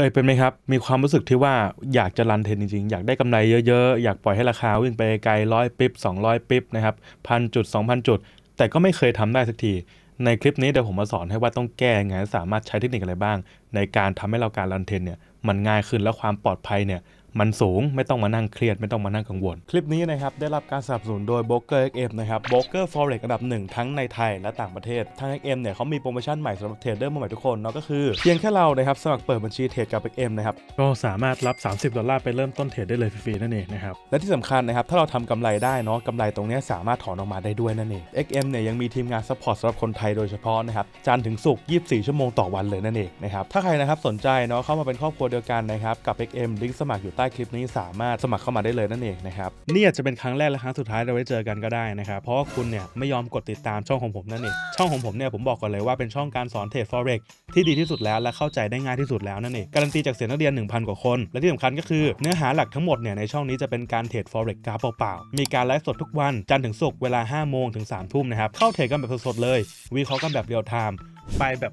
เคยเป็นไหมครับ มีความรู้สึกที่ว่าอยากจะรันเทนจริงๆ อยากได้กำไรเยอะๆ อยากปล่อยให้ราคาวิ่งไปไกลร้อยปิบ200ปิบนะครับพันจุดสองพันจุด แต่ก็ไม่เคยทำได้สักที ในคลิปนี้เดี๋ยวผมมาสอนให้ว่าต้องแก้ไงสามารถใช้เทคนิคอะไรบ้าง ในการทำให้เราการรันเทนเนี่ย มันง่ายขึ้นและความปลอดภัยเนี่ยมันสูงไม่ต้องมานั่งเครียด ไม่ต้องมานั่งกังวล คลิปนี้นะครับ ได้รับการสนับสนุนโดย b เกอร์เอนะครับ b r o k e r f เร็กอันดับหนึ่งทั้งในไทยและต่างประเทศทางเอ็กเอ็มเนี่ยเขามีโปรโมชั่นใหม่สำหรับเทรดเดอร์มใหม่ทุกคนเนาะก็คือเพียงแค่เรานะครับ สมัครเปิดบัญชีเทรดกับเเออ็ก็มนะครับ ก็สามารถรับ30ดอลลาร์ไปเริ่มต้นเทรดได้เลยฟรีๆนั่นเองนะครับและที่สำคัญนะครับถ้าเราทำกำไรได้เนาะกำไรตรงนี้สามารถถอนออกมาได้ด้วยนั่นเองเอ็กเนี่ยยังมีทีมงานซัพพอร์ตสำหรับคนไทยโดยเฉพาะนะครับจันถึงศุกร์24 ชั่วโมงต่อวันเลยนั่นเองนะครับถ้าใครนะครับสนใจเนาะเข้ามาเป็นครอบครัวเดียวกันนะครับกับ XM ลิงก์สมัครอยู่ใต้คลิปนี้สามารถสมัครเข้ามาได้เลยนั่นเองนะครับนี่อาจจะเป็นครั้งแรกและครั้งสุดท้ายเราไว้เจอกันก็ได้นะครับเพราะว่าคุณเนี่ยไม่ยอมกดติดตามช่องของผมนั่นเองช่องของผมเนี่ยผมบอกก่อนเลยว่าเป็นช่องการสอนเทรด forex ที่ดีที่สุดแล้วและเข้าใจได้ง่ายที่สุดแล้วนั่นเองการันตีจากเสียงนักเรียน1,000กว่าคน และที่สำคัญก็คือเนื้อหาหลักทั้งหมดเนี่ยในช่องนี้จะเป็นการเทรด forex กการเปล่าๆมีการไลฟ์สดทุกวันจันทร์ถึงศุกร์เวลา5โมงถึง3ทุ่มนะครับเข้าเทรดกันแบบสดๆเลย วิเคราะห์กันแบบเรียลไทม์ไปแบบ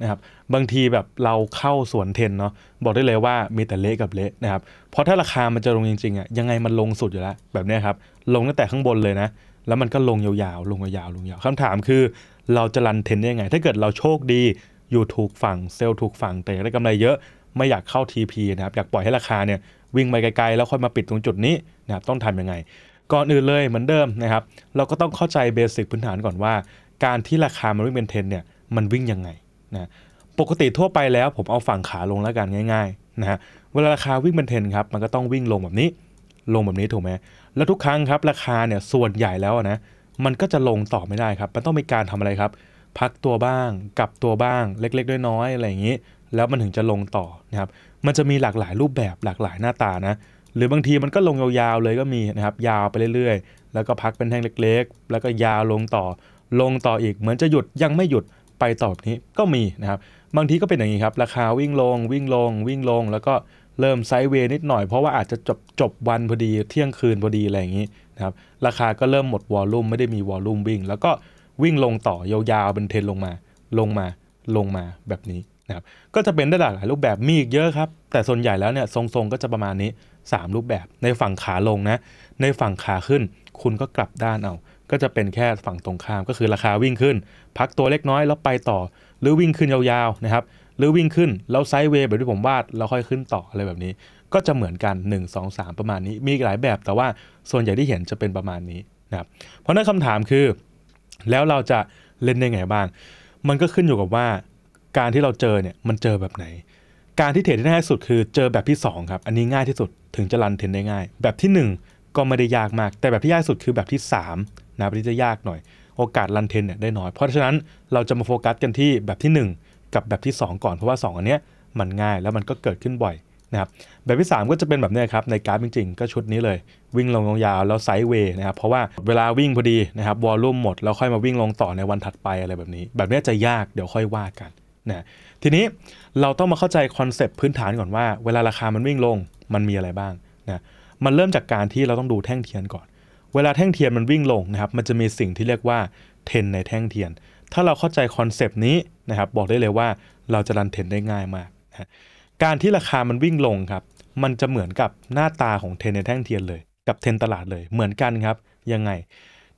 นะครับบางทีแบบเราเข้าสวนเทนเนาะบอกได้เลยว่ามีแต่เละกับเละนะครับเพราะถ้าราคามันจะลงจริงๆอ่ะยังไงมันลงสุดอยู่แล้วแบบนี้ครับลงตั้งแต่ข้างบนเลยนะแล้วมันก็ลงยาวๆลงยาวๆลงยาวคำถามคือเราจะรันเทนได้ยังไง ถ้าเกิดเราโชคดีอยู่ถูกฝั่งเซลล์ถูกฝั่งแต่ได้กำไรเยอะไม่อยากเข้า TP นะครับอยากปล่อยให้ราคาเนี่ยวิ่งไปไกลๆแล้วค่อยมาปิดตรงจุดนี้นะครับต้องทำยังไงก่อนอื่นเลยเหมือนเดิมนะครับเราก็ต้องเข้าใจเบสิกพื้นฐานก่อนว่า การที่ราคามันวิ่งเป็นเทนเนี่ยมันวิ่งยังไงนะปกติทั่วไปแล้วผมเอาฝั่งขาลงแล้วกันง่ายๆนะฮะเวลาราคาวิ่งเป็นเทนครับมันก็ต้องวิ่งลงแบบนี้ ลงแบบนี้ถูกไหมแล้วทุกครั้งครับ ราคาเนี่ยส่วนใหญ่แล้วนะมันก็จะลงต่อไม่ได้ครับมันต้องมีการทำอะไรครับ พักตัวบ้างกลับตัวบ้างเล็กๆน้อยๆอะไรอย่างนี้ แล้วมันถึงจะลงต่อนะครับมันจะมีหลากหลายรูปแบบหลากหลายหน้าตานะหรือบางทีมันก็ลงยาวๆเลยก็มีนะครับยาวไปเรื่อยๆ แล้วก็พักเป็นแท่งเล็ก ๆ แล้วก็ยาวลงต่อ ลงต่ออีกเหมือนจะหยุดยังไม่หยุดไปต่อแบบนี้ก็มีนะครับ บางทีก็เป็นอย่างนี้ครับ ราคาวิ่งลงวิ่งลงวิ่งลงแล้วก็เริ่มไซด์เวย์นิดหน่อย เพราะว่าอาจจะจบ จบวันพอดีเที่ยงคืนพอดี อะไรอย่างนี้นะครับราคาก็เริ่มหมดวอลลุ่มไม่ได้มีวอลลุ่มวิ่งแล้วก็วิ่งลงต่อ ยาว ๆเป็นเทรนลงมา ลงมาลงมาแบบนี้นะครับก็จะเป็นได้หลากหลายรูปแบบมีอีกเยอะครับแต่ส่วนใหญ่แล้วเนี่ยทรงๆก็จะประมาณนี้ 3 รูปแบบ ในฝั่งขาลงนะในฝั่งขาขึ้นคุณก็กลับด้านเอาก็จะเป็นแค่ฝั่งตรงข้ามก็คือราคาวิ่งขึ้น พักตัวเล็กน้อยแล้วไปต่อ หรือวิ่งขึ้นยาวๆนะครับ หรือวิ่งขึ้น แล้วไซด์เวย์แบบที่ผมวาดแล้วค่อยขึ้นต่ออะไรแบบนี้ ก็จะเหมือนกัน1 2 3 ประมาณนี้มีหลายแบบแต่ว่าส่วนใหญ่ที่เห็นจะเป็นประมาณนี้นะครับเพราะนั้นคำถามคือ แล้วเราจะเล่นได้ไงบ้าง มันก็ขึ้นอยู่กับว่า การที่เราเจอเนี่ยมันเจอแบบไหน การที่เทรดได้ง่ายสุดคือเจอแบบที่2ครับอันนี้ง่ายที่สุดถึงจะรันเทรดได้ง่ายแบบที่ 1 ก็ไม่ได้ยากมาก แต่แบบที่ยากสุดคือแบบที่3นะครับที่จะยากหน่อย โอกาสลันเทนเนี่ยได้น้อย เพราะฉะนั้นเราจะมาโฟกัสกันที่แบบที่ 1 กับแบบที่ 2 ก่อน เพราะว่า 2 อันเนี้ยมันง่ายแล้วมันก็เกิดขึ้นบ่อยนะครับแบบที่ 3 ก็จะเป็นแบบนี้ครับ ในกราฟจริงๆ ก็ชุดนี้เลย วิ่งลงยาวแล้วไซด์เวย์นะครับเพราะว่าเวลาวิ่งพอดีนะครับวอลลุ่มหมด แล้วค่อยมาวิ่งลงต่อในวันถัดไปอะไรแบบนี้ แบบนี้จะยากเดี๋ยวค่อยว่ากันนะทีนี้เราต้องมาเข้าใจคอนเซปต์พื้นฐานก่อนว่า เวลาราคามันวิ่งลงมันมีอะไรบ้างนะมันเริ่มจากการที่เราต้องดูแท่งเทียนก่อนเวลาแท่งเทียนมันวิ่งลงนะครับ มันจะมีสิ่งที่เรียกว่า เทนในแท่งเทียน ถ้าเราเข้าใจคอนเซป t นี้นะครับบอกได้เลยว่าเราจะรันเทนได้ง่ายมากนะการที่ราคามันวิ่งลงครับ มันจะเหมือนกับหน้าตาของเทนในแท่งเทียนเลย กับเทนตลาดเลย เหมือนกันครับ ยังไง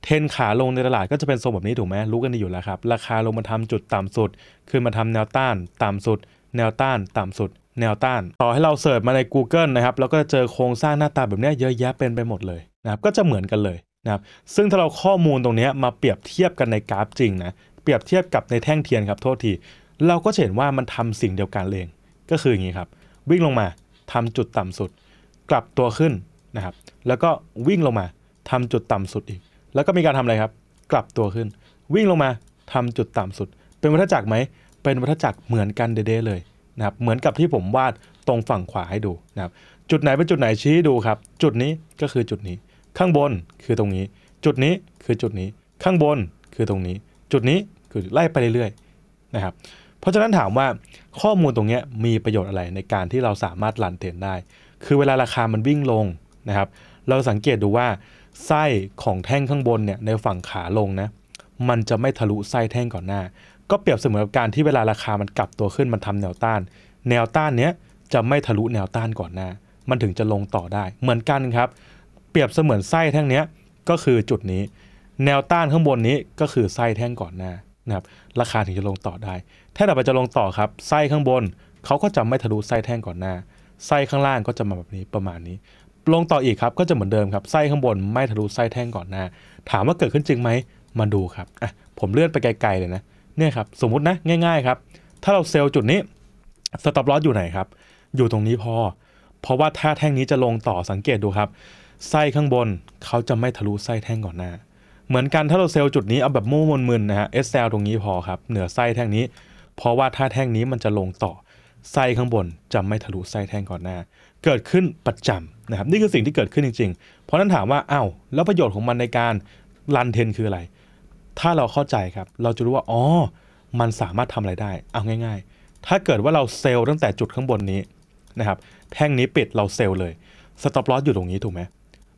เทนขาลงในตลาดก็จะเป็นทรงแบบนี้ถูกไหมรู้กันดีอยู่แล้วครับ ราคาลงมาทำจุดต่ำสุด ขึ้นมาทำแนวต้านต่ำสุด แนวต้านต่ำสุด แนวต้าน ต่อให้เราเสิร์ชมาใน Google นะครับเราก็จะเจอโครงสร้างหน้าตาแบบนี้เยอะแยะเป็นไปหมดเลยนะครับก็จะเหมือนกันเลยนะครับ ซึ่งถ้าเราข้อมูลตรงนี้มาเปรียบเทียบกันในกราฟจริงนะ เปรียบเทียบกับในแท่งเทียนครับโทษที เราก็จะเห็นว่ามันทำสิ่งเดียวกันเองก็คืออย่างนี้ครับ วิ่งลงมาทำจุดต่ำสุด กลับตัวขึ้นนะครับ แล้วก็วิ่งลงมาทำจุดต่ำสุดอีก แล้วก็มีการทำอะไรครับ กลับตัวขึ้น วิ่งลงมาทำจุดต่ำสุด เป็นวัฏจักรไหมเป็นวัฏจักรเหมือนกันเด้เลยนะครับ เหมือนกับที่ผมวาดตรงฝั่งขวาให้ดูนะครับ จุดไหนเป็นจุดไหนชี้ดูครับ จุดนี้ก็คือจุดนี้ข้างบนคือตรงนี้ จุดนี้คือจุดนี้ข้างบนคือตรงนี้ จุดนี้คือไล่ไปเรื่อยๆนะครับ เพราะฉะนั้นถามว่าข้อมูลตรงนี้มีประโยชน์อะไรในการที่เราสามารถลันเทรนได้ คือเวลาราคามันวิ่งลงนะครับ เราสังเกตดูว่าไส้ของแท่งข้างบนเนี่ยในฝั่งขาลงนะมันจะไม่ทะลุไส้แท่งก่อนหน้า ก็เปรียบเสมือนกับการที่เวลาราคามันกลับตัวขึ้นมันทำแนวต้าน แนวต้านเนี้ยจะไม่ทะลุแนวต้านก่อนหน้า มันถึงจะลงต่อได้เหมือนกันครับเปรียบเสมือนไส้แท่งนี้ ก็คือจุดนี้ แนวต้านข้างบนนี้ก็คือไส้แท่งก่อนหน้านะครับราคาถึงจะลงต่อได้ ถ้าเราไปจะลงต่อครับไส้ข้างบนเขาก็จะไม่ทะลุไส้แท่งก่อนหน้าไส้ข้างล่างก็จะมาแบบนี้ประมาณนี้ ลงต่ออีกครับก็จะเหมือนเดิมครับไส้ข้างบน ไม่ทะลุไส้แท่งก่อนหน้า ถามว่าเกิดขึ้นจริงไหมมาดูครับอ่ะผมเลื่อนไปไกลๆเลยนะเนี่ยครับสมมตินะง่าย ๆครับ ถ้าเราเซลล์จุดนี้สต็อปลอสอยู่ไหนครับอยู่ตรงนี้พอ เพราะว่าถ้าแท่งนี้จะลงต่อสังเกตดูครับไส้ข้างบน เขาจะไม่ทะลุไส้แท่งก่อนหน้า เหมือนกันถ้าเราเซลล์จุดนี้เอาแบบมุ่วมึนนะฮะเอสเซลตรงนี้พอครับเหนือไส้แท่งนี้ เพราะว่าถ้าแท่งนี้มันจะลงต่อไส้ข้างบนจะไม่ทะลุไส้แท่งก่อนหน้า เกิดขึ้นประจำนะครับนี่คือสิ่งที่เกิดขึ้นจริงๆเพราะนั้นถามว่าเอา้าแล้วประโยชน์ของมันในการรันเทนคืออะไร ถ้าเราเข้าใจครับเราจะรู้ว่าอ๋อมันสามารถทำอะไรได้ เอาง่ายๆ ถ้าเกิดว่าเราเซลล์ตั้งแต่จุดข้างบนนี้นะครับแท่งนี้ปิดเราเซลล์เลยสต็อปลอสอยู่ตรงนี้ถูกไหม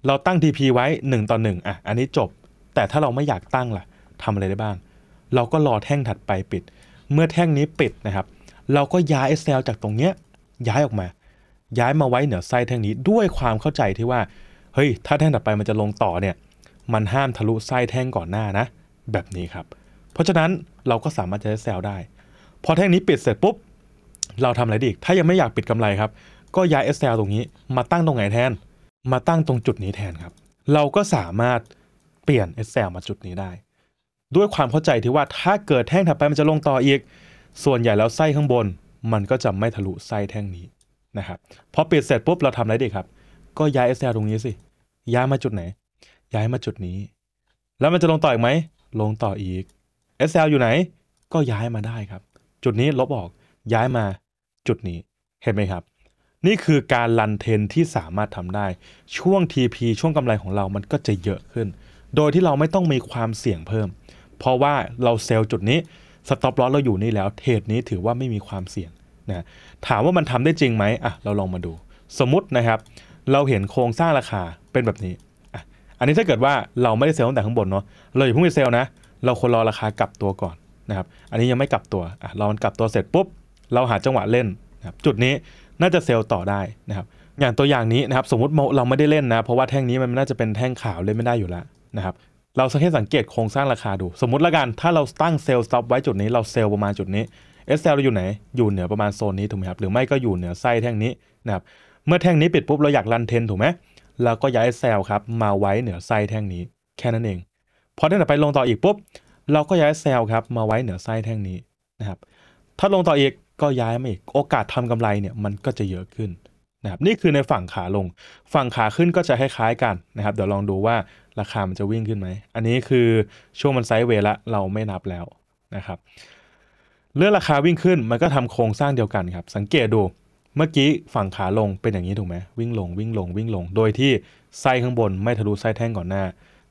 เราตั้ง TP ไว้1ต่อ1อ่ะ อันนี้จบ แต่ถ้าเราไม่อยากตั้งล่ะทำอะไรได้บ้าง เราก็รอแท่งถัดไปปิด เมื่อแท่งนี้ปิดนะครับ เราก็ย้าย SL จากตรงเนี้ย ย้ายออกมา ย้ายมาไว้เหนือไส้แท่งนี้ด้วยความเข้าใจที่ว่า เฮ้ย ถ้าแท่งถัดไปมันจะลงต่อเนี่ย มันห้ามทะลุไส้แท่งก่อนหน้านะ แบบนี้ครับ เพราะฉะนั้นเราก็สามารถจะแซลได้ พอแท่งนี้ปิดเสร็จปุ๊บ เราทำอะไรดี ถ้ายังไม่อยากปิดกำไรครับ ก็ย้าย SL ตรงนี้ มาตั้งตรงไหนแทนมาตั้งตรงจุดนี้แทนครับ เราก็สามารถเปลี่ยน Excel มาจุดนี้ได้ ด้วยความเข้าใจที่ว่าถ้าเกิดแท่งถัดไปมันจะลงต่ออีก ส่วนใหญ่แล้วไส้ข้างบน มันก็จะไม่ทะลุไส้แท่งนี้นะครับ พอเปลี่ยนเสร็จปุ๊บเราทำอะไรดีครับ ก็ย้าย Excel ตรงนี้สิ ย้ายมาจุดไหน ย้ายมาจุดนี้ แล้วมันจะลงต่ออีกไหม ลงต่ออีก Excel อยู่ไหน ก็ย้ายมาได้ครับ จุดนี้ลบออกย้ายมาจุดนี้ เห็นไหมครับนี่คือการลันเทน ที่สามารถทำได้ช่วง TP ช่วงกำไรของเรามันก็จะเยอะขึ้น โดยที่เราไม่ต้องมีความเสี่ยงเพิ่ม เพราะว่าเราเซลล์จุดนี้สต็อปลอสเราอยู่นี่แล้วเทรดนี้ถือว่าไม่มีความเสี่ยงนะถามว่ามันทำได้จริงไหมอ่ะเราลองมาดู สมมตินะครับ เราเห็นโครงสร้างราคาเป็นแบบนี้อ่ะอันนี้ถ้าเกิดว่าเราไม่ได้เซลล์ตั้งแต่ข้างบนเนาะเราอยู่าเพิ่งไปเซลล์นะเราควรรอราคากลับตัวก่อนนะครับ อันนี้ยังไม่กลับตัวอ่ะเรามันกลับตัวเสร็จปุ๊บเราหาจังหวะเล่นนะครับจุดนี้น่าจะเซลล์ต่อได้นะครับ อย่างตัวอย่างนี้นะครับสมมติเราไม่ได้เล่นนะ เพราะว่าแท่งนี้มันน่าจะเป็นแท่งขาวเล่นไม่ได้อยู่แล้วนะครับ เราสังเกตสังเกตโครงสร้างราคาดู สมมติละกัน ถ้าเราตั้งเซลล์สต็อปไว้จุดนี้เราเซลล์ประมาณจุดนี้ SL เราอยู่ไหนอยู่เหนือประมาณโซนนี้ถูกไหมครับหรือไม่ก็อยู่เหนือไส้แท่งนี้นะครับเมื่อแท่งนี้ปิดปุ๊บ เราอยากรันเทนถูกไหมเราก็ย้ายเซลล์ครับมาไว้เหนือไส้แท่งนี้แค่นั้นเองพอเ่านไปลงต่ออีกปุ๊บ เราก็ย้ายเซลล์ครับมาไว้เหนือไส้แท่งนี้นะครับถ้าลงต่ออีกก็ย้ายมาอีก โอกาสทำกำไรเนี่ยมันก็จะเยอะขึ้นนะครับนี่คือในฝั่งขาลง ฝั่งขาขึ้นก็จะคล้ายๆกันนะครับ เดี๋ยวลองดูว่าราคา มันจะวิ่งขึ้นไหมอันนี้คือช่วงมันไซด์เวล่ละเราไม่นับแล้วนะครับเรื่องราคาวิ่งขึ้นมันก็ทำโครงสร้างเดียวกันครับสังเกตดูเมื่อกี้ฝั่งขาลงเป็นอย่างนี้ถูกไหมวิ่งลงวิ่งลงวิ่งลง โดยที่ไส้ข้างบนไม่ทะลุไส้แท่งก่อนหน้า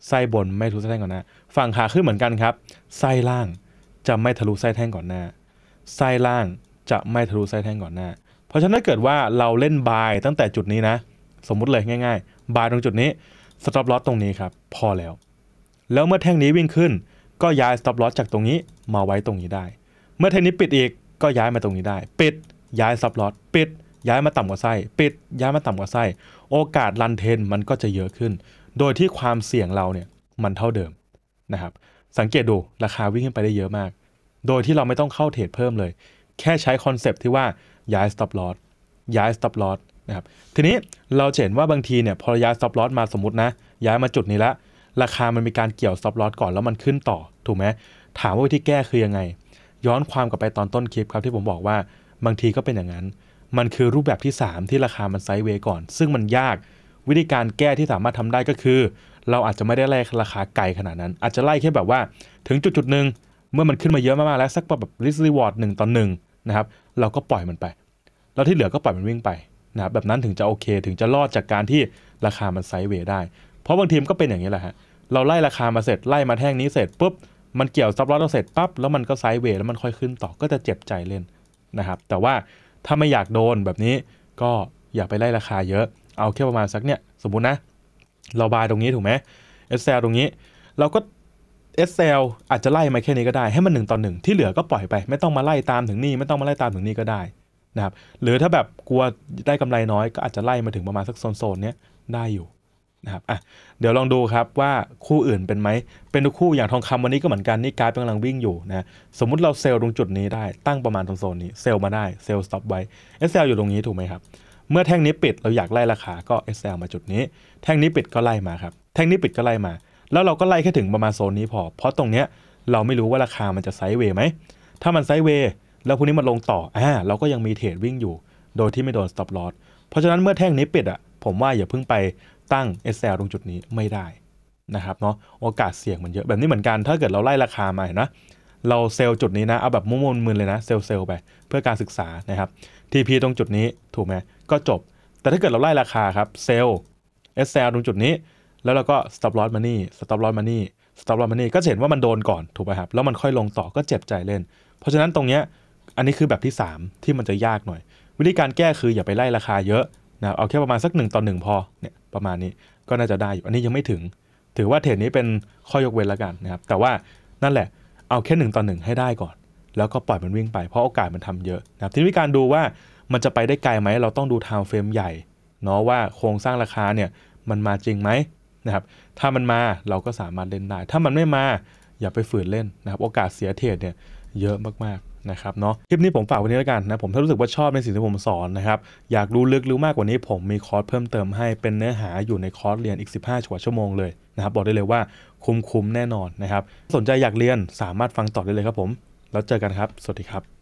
ไส้บนไม่ทะลุไส้แท่งก่อนหน้าฝั่งขาขึ้นเหมือนกันครับไส้ล่างจะไม่ทะลุไส้แท่งก่อนหน้าไส้ล่างจะไม่ทะลุไส้แท่งก่อนหน้าเพราะฉะนั้นถ้าเกิดว่าเราเล่นบายตั้งแต่จุดนี้นะสมมุติเลยง่ายๆ บายตรงจุดนี้สต็อปลอสตรงนี้ครับพอแล้ว แล้วเมื่อแท่งนี้วิ่งขึ้น ก็ย้ายสต็อปลอสจากตรงนี้มาไว้ตรงนี้ได้ เมื่อแท่งนี้ปิดอีกก็ย้ายมาตรงนี้ได้ ปิดย้ายสต็อปลอสปิดย้ายมาต่ำกว่าไส้ปิด ย้ายมาต่ำกว่าไส้โอกาสลันเทนมันก็จะเยอะขึ้น โดยที่ความเสี่ยงเราเนี่ยมันเท่าเดิมนะครับสังเกตดูราคาวิ่งขึ้นไปได้เยอะมาก โดยที่เราไม่ต้องเข้าเทรดเพิ่มเลยแค่ใช้คอนเซปที่ว่าย้าย stop loss ย้าย stop loss นะครับทีนี้เราเห็นว่าบางทีเนี่ยพอย้าย stop loss มาสมมตินะ ย้ายมาจุดนี้ละราคามันมีการเกี่ยว stop loss ก่อนแล้วมันขึ้นต่อ ถูกไหมถามว่าวิธีแก้คือยังไง ย้อนความกลับไปตอนต้นคลิปครับที่ผมบอกว่า บางทีก็เป็นอย่างนั้น มันคือรูปแบบที่ 3 ที่ราคามันไซด์เวย์ก่อน ซึ่งมันยากวิธีการแก้ที่สามารถทำได้ก็คือเราอาจจะไม่ได้ไล่ราคาไกลขนาดนั้นอาจจะไล่แค่แบบว่าถึงจุดจุดหนึ่งเมื่อมันขึ้นมาเยอะมากๆแล้วสักแบบริสรีวอร์ดหนึ่งต่อหนึ่งนะครับ เราก็ปล่อยมันไป แล้วที่เหลือก็ปล่อยมันวิ่งไปนะบแบบนั้นถึงจะโอเค ถึงจะรอดจากการที่ราคามันไซด์เวย์ได้ เพราะบางทีมก็เป็นอย่างนี้แหละฮะ เราไล่ราคามาเสร็จ ไล่มาแท่งนี้เสร็จ ปุ๊บ มันเกี่ยวซับลอตเราเสร็จปั๊บ แล้วมันก็ไซด์เวย์แล้วมันค่อยขึ้นต่อก็จะเจ็บใจเล่นนะครับ แต่ว่าถ้าไม่อยากโดนแบบนี้ ก็อย่าไปไล่ราคาเยอะ เอาแค่ประมาณสักเนี่ย สมมตินะ เราบายตรงนี้ถูกไหมเอสแซลตรงนี้ เราก็เอซลอาจจะไล่มาแค่นี้ก็ได้ ให้มันหนึ่งต่อหนึ่งที่เหลือก็ปล่อยไป ไม่ต้องมาไล่ตามถึงนี่ไม่ต้องมาไล่ตามถึงนี่ ก็ได้นะครับหรือถ้าแบบกลัวได้กำไรน้อยก็อาจจะไล่มาถึงประมาณสักโซนๆนี้ได้อยู่นะครับอ่ะเดี๋ยวลองดูครับว่าคู่อื่นเป็นไหม เป็นทุกคู่อย่างทองคำวันนี้ก็เหมือนกัน นี่กลานกำลังวิ่งอยู่นะสมมุติเราเซลล์ตรงจุดนี้ได้ตั้งประมาณตรงโซนนี้เซลล์มาได้เซลล์สต็อปไว้เอซลอยู่ตรงนี้ถูกไหมครับเมื่อแท่งนี้ปิดเราอยากไล่ราคาก็เเอสซลมาจุดนี้แท่งนี้ปิดก็ไล่มาครับแท่งนี้ปิดก็ไล่มาแล้วเราก็ไล่แค่ถึงประมาณโซนนี้พอ เพราะตรงเนี้ยเราไม่รู้ว่าราคามันจะไซด์เวย์ไหม ถ้ามันไซด์เวย์แล้วพวกนี้มันลงต่อ อ่าเราก็ยังมีเทรดวิ่งอยู่ โดยที่ไม่โดนสต็อปลอสเพราะฉะนั้นเมื่อแท่งนี้ปิดอ่ะ ผมว่าอย่าเพิ่งไปตั้ง SL ตรงจุดนี้ไม่ได้นะครับเนาะ โอกาสเสี่ยงมันเยอะ แบบนี้เหมือนกัน ถ้าเกิดเราไล่ราคามาเห็นนะเราเซลล์จุดนี้นะ เอาแบบมุ่งมือเลยนะ เซลล์เซลล์ไปเพื่อการศึกษานะครับ TP ตรงจุดนี้ถูกไหมก็จบ แต่ถ้าเกิดเราไล่ราคาครับเซลล์ SL ตรงจุดนี้แล้วเราก็ stop loss money stop loss money stop loss money ก็เห็นว่ามันโดนก่อนถูกไหมครับ แล้วมันค่อยลงต่อก็เจ็บใจเล่น เพราะฉะนั้นตรงเนี้ย อันนี้คือแบบที่ 3 ที่มันจะยากหน่อย วิธีการแก้คืออย่าไปไล่ราคาเยอะนะ เอาแค่ประมาณสัก 1ต่อ1พอเนี่ย ประมาณนี้ก็น่าจะได้อยู่ อันนี้ยังไม่ถึง ถือว่าเทรดนี้เป็นข้อยกเว้นละกันนะครับ แต่ว่านั่นแหละเอาแค่1ต่อ1ให้ได้ก่อน แล้วก็ปล่อยมันวิ่งไปเพราะโอกาสมันทำเยอะนะครับ ทีนี้การดูว่ามันจะไปได้ไกลไหมเราต้องดูทาวเฟรมใหญ่ เนาะว่าโครงสร้างราคาเนี่ยมันมาจริงไหมนะครับถ้ามันมาเราก็สามารถเล่นได้ ถ้ามันไม่มา อย่าไปฝืนเล่นนะครับโอกาสเสียเทรดเนี่ยเยอะมากๆนะครับเนาะคลิปนี้ผมฝากไว้นี้แล้วกันนะผมถ้ารู้สึกว่าชอบในสิ่งที่ผมสอนนะครับอยากรู้ลึกรู้มากกว่านี้ผมมีคอร์สเพิ่มเติมให้เป็นเนื้อหาอยู่ในคอร์สเรียนอีก 15ชั่วชั่วโมงเลยนะครับบอกได้เลยว่าคุ้มคุ้มแน่นอนนะครับสนใจอยากเรียนสามารถฟังต่อได้เลยครับผมแล้วเจอกันครับ สวัสดีครับ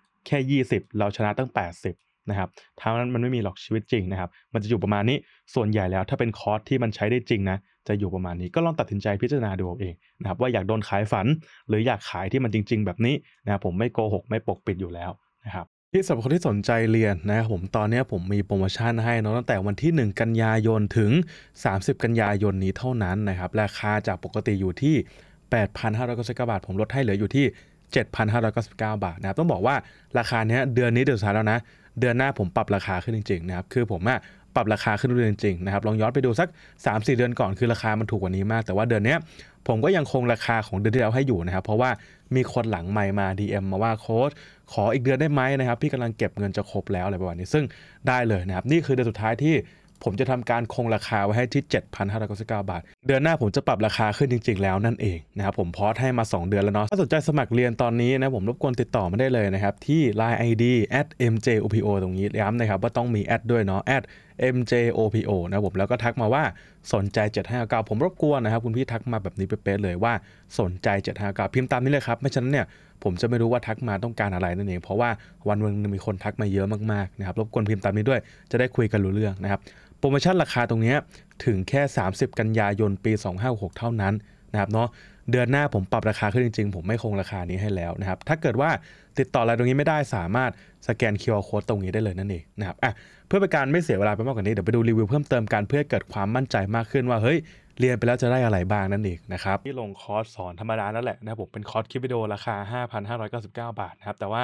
แค่ 20 เราชนะตั้ง 80นะครับทั้งนั้นมันไม่มีหรอกชีวิตจริงนะครับ มันจะอยู่ประมาณนี้ ส่วนใหญ่แล้วถ้าเป็นคอร์สที่มันใช้ได้จริงนะ จะอยู่ประมาณนี้ ก็ลองตัดสินใจพิจารณาดูเอเองนะครับว่าอยากโดนขายฝันหรืออยากขายที่มันจริงๆ แบบนี้นะครับผมไม่โกหกไม่ปกปิดอยู่แล้วนะครับที่สำหรับคนที่สนใจเรียนนะครับผมตอนนี้ผมมีโปรโมชั่นให้นะตั้งแต่วันที่ 1 กันยายนถึง 30 กันยายนนี้เท่านั้นนะครับราคาจากปกติอยู่ที่8,599บาทผมลดให้เหลืออยู่ที่7,599 บาทนะครับต้องบอกว่าราคาเนี้ยเดือนนี้เดือนสุดท้ายแล้วนะ เดือนหน้าผมปรับราคาขึ้นจริงๆนะครับคือผมอะปรับราคาขึ้นเดือยจริงๆนะครับลองย้อนไปดูสัก3-4 เดือนก่อนคือราคามันถูกกว่านี้มาก แต่ว่าเดือนนี้ผมก็ยังคงราคาของเดือนที่แล้วให้อยู่นะครับ เพราะว่ามีคนหลังไมมา DM มาว่าโค้ดขออีกเดือนได้ไหมนะครับพี่กำลังเก็บเงินจะครบแล้วอะไรประมาณนี้ซึ่งได้เลยนะครับนี่คือเดือนสุดท้ายที่ผมจะทำการคงราคาไว้ให้ที่ 7,599บาท เดือนหน้าผมจะปรับราคาขึ้นจริงๆ แล้วนั่นเองนะครับผมพอสให้มา 2 เดือนแล้วเนาะ ถ้าสนใจสมัครเรียนตอนนี้นะผมรบกวนติดต่อมาได้เลยนะครับที่ Line ID @mjopo ตรงนี้ย้ำนะครับว่าต้องมีแอดด้วยเนาะ @mjopo นะผมแล้วก็ทักมาว่าสนใจ 759ผมรบกวนนะครับ คุณพี่ทักมาแบบนี้เป๊ะเลยว่าสนใจ 759พิมพ์ตามนี้เลยครับไม่ฉะนั้นเนี่ยผมจะไม่รู้ว่าทักมาต้องการอะไรนั่นเอง เพราะว่าวันวันมีคนทักมาเยอะมากๆนะครับรบกวนพิมพ์ตามนี้ด้วย จะได้คุยกันรู้เรื่องนะครับโปรโมชั่นราคาตรงนี้ถึงแค่ 30 กันยายน ปี 256 เท่านั้นนะครับเนาะเดือนหน้าผมปรับราคาขึ้นจริงๆ ผมไม่คงราคานี้ให้แล้วนะครับถ้าเกิดว่าติดต่ออะไรตรงนี้ไม่ได้สามารถสแกน QR code ตรงนี้ได้เลยนั่นเองนะครับอ่ะเพื่อเป็นการไม่เสียเวลาไปมากกว่านี้ เดี๋ยวไปดูรีวิวเพิ่มเติมกันเพื่อเกิดความมั่นใจมากขึ้นว่าเฮ้ยเรียนไปแล้วจะได้อะไรบ้างนั่นเองนะครับที่ลงคอร์สสอนธรรมดานั่นแหละนะผมเป็นคอร์สคลิปวิดีโอราคา 5,599 บาทนะครับแต่ว่า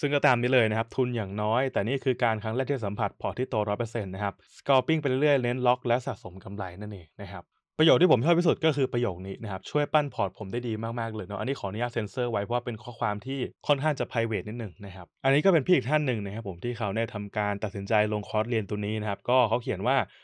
ซึ่งก็ตามนี้เลยนะครับ ทุนอย่างน้อย แต่นี่คือการครั้งแรกที่สัมผัสพอที่โตร้อยเปอร์เซ็นต์นะครับสกอร์ปิ้งไปเรื่อยเน้นล็อกและสะสมกำไรนั่นเองนะครับ ประโยชน์ที่ผมชอบที่สุดก็คือประโยคนี้นะครับ ช่วยปั้นพอร์ตผมได้ดีมากๆเลยเนาะ อันนี้ขออนุญาตเซ็นเซอร์ไว้ เพราะเป็นข้อความที่ค่อนข้างจะไพรเวทนิดหนึ่งนะครับอันนี้ก็เป็นพี่อีกท่านหนึ่งนะครับผมที่เขาได้ทำการตัดสินใจลงคอร์สเรียนตัวนี้นะครับก็เขาเขียนว่า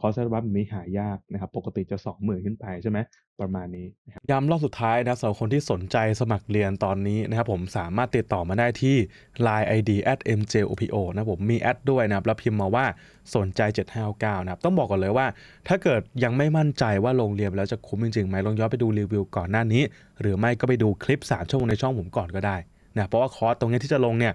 คอร์สเซบัฟนี้หายากนะครับ ปกติจะ 20,000 ขึ้นไปใช่ไหมประมาณนี้นย้ำรอบสุดท้ายนะสำหรับคนที่สนใจสมัครเรียนตอนนี้นะครับผมสามารถติดต่อมาได้ที่ Line ID at mjopo นะผมมีแอดด้วยนะแล้วพิมพ์มาว่าสนใจ 759นะครับ ต้องบอกก่อนเลยว่า ถ้าเกิดยังไม่มั่นใจว่าลงเรียน แล้วจะคุ้มจริงๆไหมลองย้อนไปดูรีวิวก่อนหน้านี้ หรือไม่ก็ไปดูคลิป3ชั่วโมงในช่องผมก่อนก็ได้นะ เพราะว่าคอร์สตรงนี้ที่จะลงเนี่ย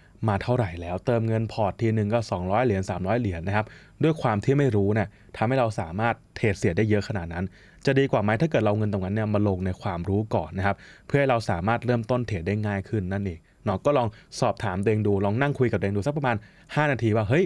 มาเท่าไหร่แล้วเติมเงินพอร์ตทีหนึ่งก็ 200 เหรียญ300 เหรียญนนะครับด้วยความที่ไม่รู้เนี่ยทำให้เราสามารถเทรดเสียได้เยอะขนาดนั้น จะดีกว่าไหมถ้าเกิดเราเงินตรงนั้นเนี่ยมาลงในความรู้ก่อนนะครับเพื่อให้เราสามารถเริ่มต้นเทรดได้ง่ายขึ้นนั่นเองเนาะก็ลองสอบถามเดงดูลองนั่งคุยกับเดงดูสักประมาณ5 นาทีว่าเฮ้ย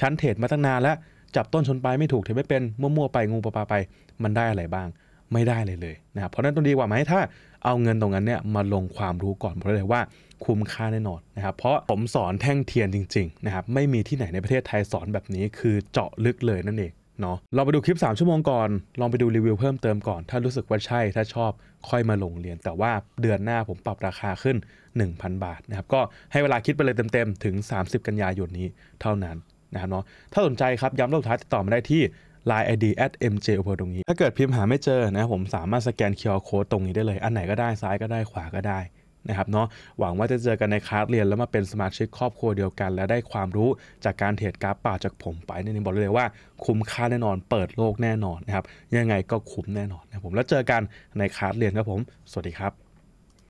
ฉันเทรดมาตั้งนานแล้วจับต้นชนปลายไม่ถูกเทรดไม่เป็นมั่วๆไปงูปลาไป มันได้อะไรบ้างไม่ได้เลยเลยนะครับเพราะนั้นต้องดีกว่าไหมถ้าเอาเงินตรงนั้นเนี่ยมาลงความรู้ก่อนเพราะเลยว่าคุ้มค่าแน่นอนนะครับ เพราะผมสอนแท่งเทียนจริง ๆ นะครับ ไม่มีที่ไหนในประเทศไทยสอนแบบนี้คือเจาะลึกเลยนั่นเองเนาะเราไปดูคลิป 3 ชั่วโมงก่อน ลองไปดูรีวิวเพิ่มเติมก่อนถ้ารู้สึกว่าใช่ ถ้าชอบค่อยมาลงเรียน แต่ว่าเดือนหน้าผมปรับราคาขึ้น 1,000 บาทนะครับก็ให้เวลาคิดไปเลยเต็ม ๆ ถึง 30 กันยายนนี้เท่านั้นนะครับเนาะถ้าสนใจครับย้ำรอบท้ายติดต่อมาได้ที่ Line ID at mj o p ตรงนี้ถ้าเกิดพิมพ์หาไม่เจอนะผมสามารถสแกน QR code ตรงนี้ได้เลย อันไหนก็ได้ซ้ายก็ได้ขวาก็ได้นะครับเนาะหวังว่าจะเจอกันในคลาสเรียนแล้วมาเป็นสมาชิกครอบครัวเดียวกันและได้ความรู้จากการเทรดกราฟป่าจากผมไปนี่บอกเลยว่าคุ้มค่าแน่นอนเปิดโลกแน่นอนนะครับยังไงก็คุ้มแน่นอนนะผมแล้วเจอกันในคลาสเรียนครับผม สวัสดีครับ